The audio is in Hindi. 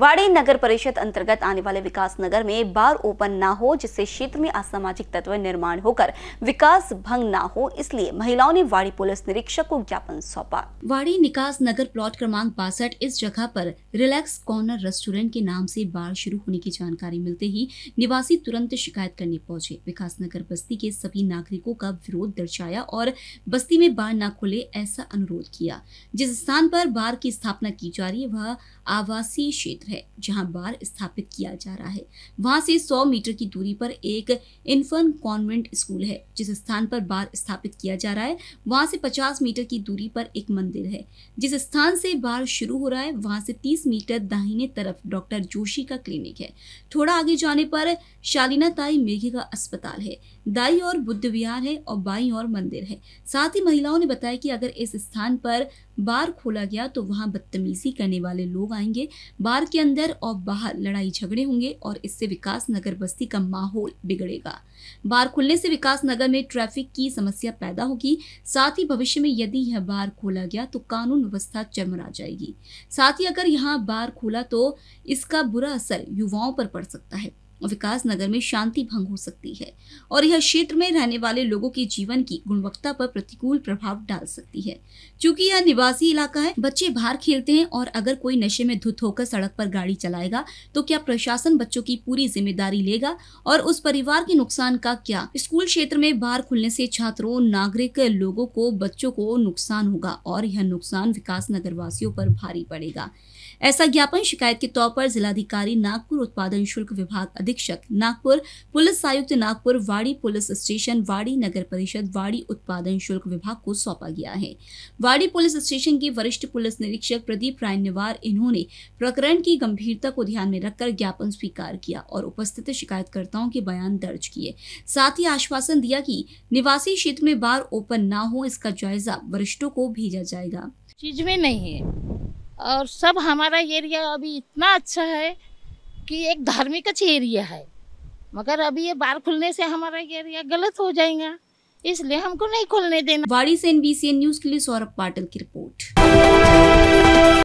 वाड़ी नगर परिषद अंतर्गत आने वाले विकास नगर में बार ओपन ना हो जिससे क्षेत्र में असामाजिक तत्व निर्माण होकर विकास भंग ना हो इसलिए महिलाओं ने वाड़ी पुलिस निरीक्षक को ज्ञापन सौंपा वाड़ी निकास नगर प्लॉट क्रमांक बासठ इस जगह पर रिलैक्स कॉर्नर रेस्टोरेंट के नाम से बार शुरू होने की जानकारी मिलते ही निवासी तुरंत शिकायत करने पहुंचे विकास नगर बस्ती के सभी नागरिकों का विरोध दर्शाया और बस्ती में बार न खुले ऐसा अनुरोध किया जिस स्थान पर बार की स्थापना की जा रही है वह आवासीय क्षेत्र है जहां बार स्थापित किया जा रहा है वहां से 100 मीटर की दूरी पर एक इन्फर्न कॉन्वेंट स्कूल है जिस स्थान पर बार स्थापित किया जा रहा है वहां से 50 मीटर की दूरी पर एक मंदिर है जिस स्थान से बार शुरू हो रहा है वहां से 30 मीटर दाहिने तरफ डॉक्टर जोशी का क्लिनिक है थोड़ा आगे जाने पर शालीना ताई मेघे का अस्पताल है दाई और बुद्ध विहार है और बाई और मंदिर है साथ ही महिलाओं ने बताया कि अगर इस स्थान पर बार खोला गया तो वहां बदतमीजी करने वाले लोग आएंगे बार के अंदर और बाहर लड़ाई झगड़े होंगे और इससे विकास नगर बस्ती का माहौल बिगड़ेगा बार खुलने से विकास नगर में ट्रैफिक की समस्या पैदा होगी साथ ही भविष्य में यदि यह बार खोला गया तो कानून व्यवस्था चरमरा जाएगी साथ ही अगर यहाँ बार खोला तो इसका बुरा असर युवाओं पर पड़ सकता है विकास नगर में शांति भंग हो सकती है और यह क्षेत्र में रहने वाले लोगों के जीवन की गुणवत्ता पर प्रतिकूल प्रभाव डाल सकती है क्योंकि यह निवासी इलाका है बच्चे बाहर खेलते हैं और अगर कोई नशे में धुत होकर सड़क पर गाड़ी चलाएगा तो क्या प्रशासन बच्चों की पूरी जिम्मेदारी लेगा और उस परिवार के नुकसान का क्या स्कूल क्षेत्र में बाहर खुलने से छात्रों नागरिक लोगों को बच्चों को नुकसान होगा और यह नुकसान विकास नगर वासियों पर भारी पड़ेगा ऐसा ज्ञापन शिकायत के तौर पर जिलाधिकारी नागपुर उत्पादन शुल्क विभाग अधीक्षक नागपुर पुलिस आयुक्त नागपुर वाड़ी पुलिस स्टेशन वाड़ी नगर परिषद वाड़ी उत्पादन शुल्क विभाग को सौंपा गया है वाड़ी पुलिस स्टेशन के वरिष्ठ पुलिस निरीक्षक प्रदीप रायनेवार इन्होंने प्रकरण की गंभीरता को ध्यान में रखकर ज्ञापन स्वीकार किया और उपस्थित शिकायतकर्ताओं के बयान दर्ज किए साथ ही आश्वासन दिया कि निवासी क्षेत्र में बार ओपन ना हो इसका जायजा वरिष्ठों को भेजा जाएगा चीज में नहीं है और सब हमारा एरिया अभी इतना अच्छा है कि एक धार्मिक अच्छी एरिया है मगर अभी ये बार खुलने से हमारा एरिया गलत हो जाएगा इसलिए हमको नहीं खुलने देना बाड़ी से एनबीसी न्यूज के लिए सौरभ पाटिल की रिपोर्ट